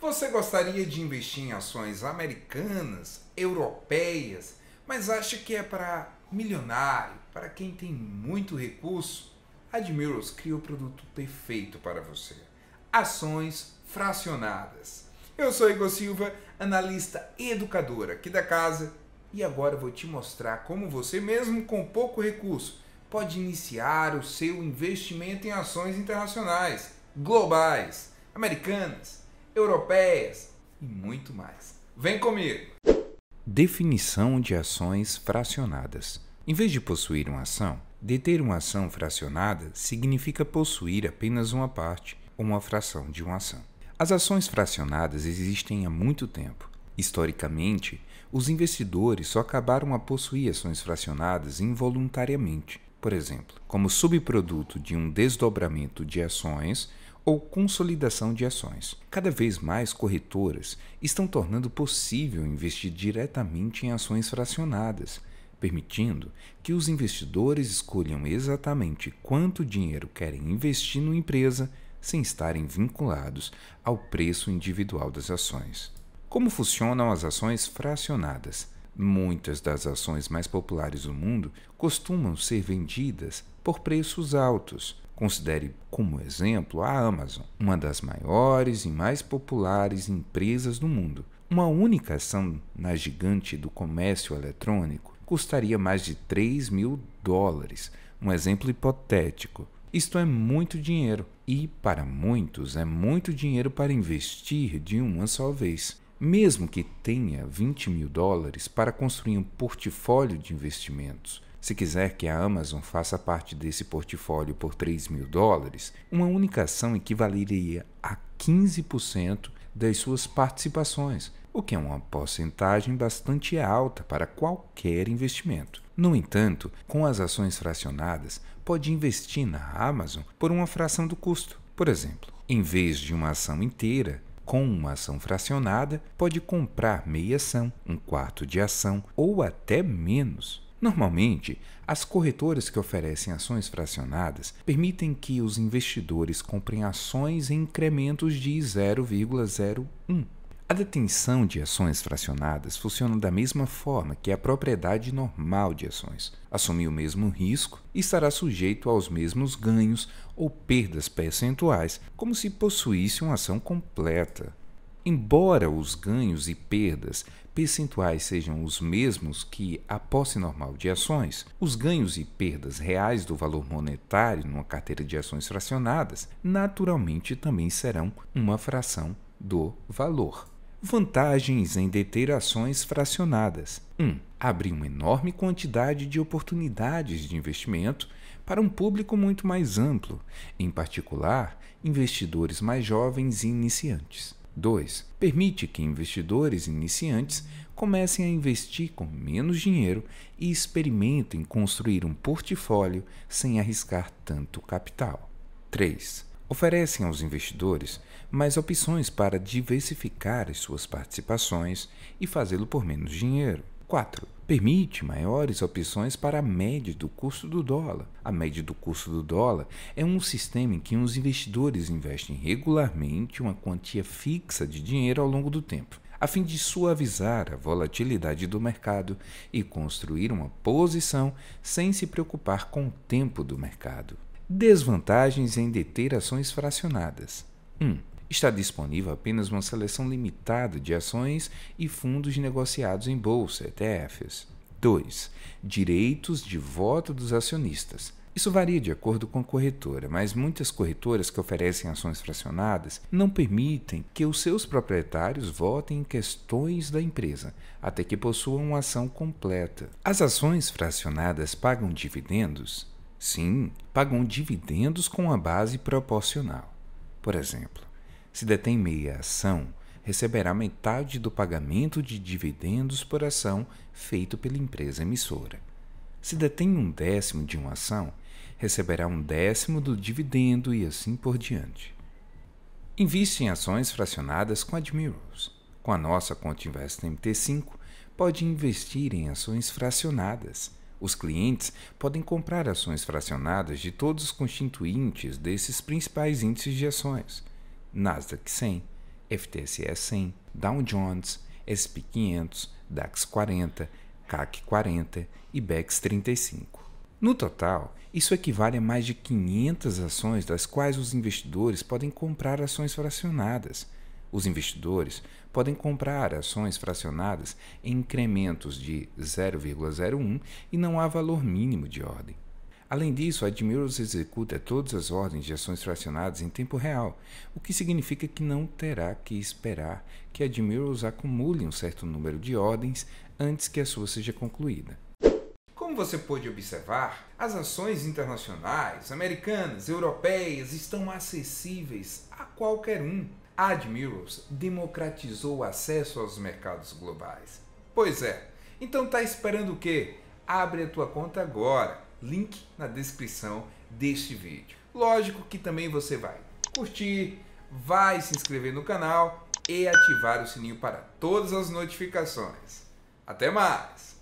Você gostaria de investir em ações americanas, europeias, mas acha que é para milionário, para quem tem muito recurso? Admirals cria o produto perfeito para você. Ações fracionadas. Eu sou Igor Silva, analista educadora aqui da casa e agora vou te mostrar como você, mesmo com pouco recurso, pode iniciar o seu investimento em ações internacionais, globais, americanas, europeias e muito mais. Vem comigo! Definição de ações fracionadas. Em vez de possuir uma ação, deter uma ação fracionada significa possuir apenas uma parte ou uma fração de uma ação. As ações fracionadas existem há muito tempo Historicamente, os investidores só acabaram a possuir ações fracionadas involuntariamente, por exemplo, como subproduto de um desdobramento de ações ou consolidação de ações. Cada vez mais corretoras estão tornando possível investir diretamente em ações fracionadas, permitindo que os investidores escolham exatamente quanto dinheiro querem investir numa empresa sem estarem vinculados ao preço individual das ações. Como funcionam as ações fracionadas? Muitas das ações mais populares do mundo costumam ser vendidas por preços altos. Considere como exemplo a Amazon, uma das maiores e mais populares empresas do mundo. Uma única ação na gigante do comércio eletrônico custaria mais de 3 mil dólares, um exemplo hipotético. Isto é muito dinheiro e, para muitos, é muito dinheiro para investir de uma só vez. Mesmo que tenha 20 mil dólares para construir um portfólio de investimentos, se quiser que a Amazon faça parte desse portfólio por 3 mil dólares, uma única ação equivaleria a 15% das suas participações, o que é uma porcentagem bastante alta para qualquer investimento. No entanto, com as ações fracionadas, pode investir na Amazon por uma fração do custo. Por exemplo, em vez de uma ação inteira, com uma ação fracionada, pode comprar meia ação, um quarto de ação ou até menos. Normalmente, as corretoras que oferecem ações fracionadas permitem que os investidores comprem ações em incrementos de 0,01 a detenção de ações fracionadas funciona da mesma forma que a propriedade normal de ações. Assumir o mesmo risco estará sujeito aos mesmos ganhos ou perdas percentuais, como se possuísse uma ação completa. Embora os ganhos e perdas percentuais sejam os mesmos que a posse normal de ações, os ganhos e perdas reais do valor monetário numa carteira de ações fracionadas naturalmente também serão uma fração do valor. Vantagens em deter ações fracionadas. 1. Um, abre uma enorme quantidade de oportunidades de investimento para um público muito mais amplo, em particular, investidores mais jovens e iniciantes. 2. Permite que investidores iniciantes comecem a investir com menos dinheiro e experimentem construir um portfólio sem arriscar tanto capital. 3 oferecem aos investidores mais opções para diversificar as suas participações e fazê-lo por menos dinheiro. 4. Permite maiores opções para a média do custo do dólar. A média do custo do dólar é um sistema em que os investidores investem regularmente uma quantia fixa de dinheiro ao longo do tempo, a fim de suavizar a volatilidade do mercado e construir uma posição sem se preocupar com o tempo do mercado. Desvantagens em deter ações fracionadas. 1. Um, está disponível apenas uma seleção limitada de ações e fundos negociados em bolsa, ETFs. 2. Direitos de voto dos acionistas. Isso varia de acordo com a corretora, mas muitas corretoras que oferecem ações fracionadas não permitem que os seus proprietários votem em questões da empresa, até que possuam uma ação completa. As ações fracionadas pagam dividendos? Sim, pagam dividendos com a base proporcional. Por exemplo, se detém meia ação, receberá metade do pagamento de dividendos por ação feito pela empresa emissora. Se detém um décimo de uma ação, receberá um décimo do dividendo e assim por diante. Invista em ações fracionadas com Admirals. Com a nossa conta Invest MT5, pode investir em ações fracionadas os clientes podem comprar ações fracionadas de todos os constituintes desses principais índices de ações: Nasdaq 100, FTSE 100, Dow Jones, SP 500, DAX 40, CAC 40 e BEX 35. No total, isso equivale a mais de 500 ações das quais os investidores podem comprar ações fracionadas os investidores podem comprar ações fracionadas em incrementos de 0,01 e não há valor mínimo de ordem. Além disso, a Admirals executa todas as ordens de ações fracionadas em tempo real, o que significa que não terá que esperar que a Admirals acumule um certo número de ordens antes que a sua seja concluída. Como você pode observar, as ações internacionais, americanas, europeias estão acessíveis a qualquer um. Admirals democratizou o acesso aos mercados globais. Pois é, então tá esperando o quê? Abre a tua conta agora. Link na descrição deste vídeo. Lógico que também você vai curtir, vai se inscrever no canal e ativar o sininho para todas as notificações. Até mais!